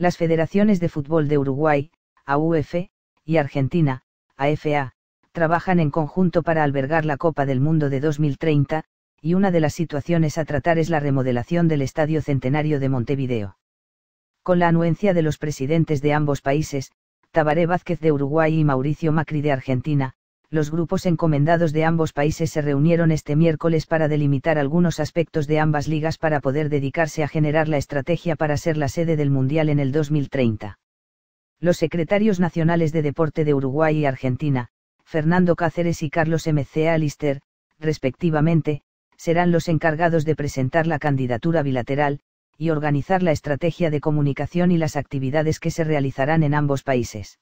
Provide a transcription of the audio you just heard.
las federaciones de fútbol de Uruguay, AUF, y Argentina, AFA, trabajan en conjunto para albergar la Copa del Mundo de 2030, y una de las situaciones a tratar es la remodelación del Estadio Centenario de Montevideo. Con la anuencia de los presidentes de ambos países, Tabaré Vázquez de Uruguay y Mauricio Macri de Argentina, los grupos encomendados de ambos países se reunieron este miércoles para delimitar algunos aspectos de ambas ligas para poder dedicarse a generar la estrategia para ser la sede del Mundial en el 2030. Los secretarios nacionales de deporte de Uruguay y Argentina, Fernando Cáceres y Carlos MC Alister, respectivamente, serán los encargados de presentar la candidatura bilateral, y organizar la estrategia de comunicación y las actividades que se realizarán en ambos países.